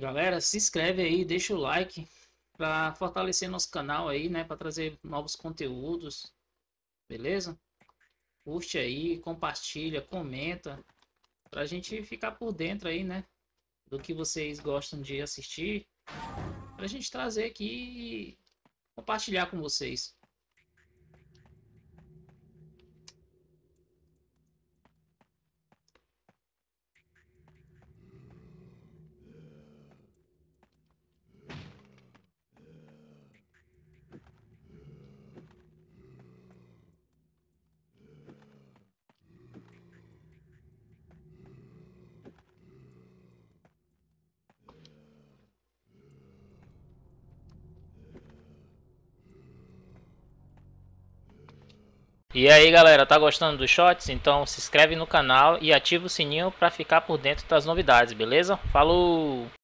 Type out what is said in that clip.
Galera, se inscreve aí, deixa o like para fortalecer nosso canal aí, né? Para trazer novos conteúdos, beleza? Curte aí, compartilha, comenta, para a gente ficar por dentro aí, né? Do que vocês gostam de assistir, para a gente trazer aqui e compartilhar com vocês. E aí galera, tá gostando dos shots? Então se inscreve no canal e ativa o sininho para ficar por dentro das novidades, beleza? Falou!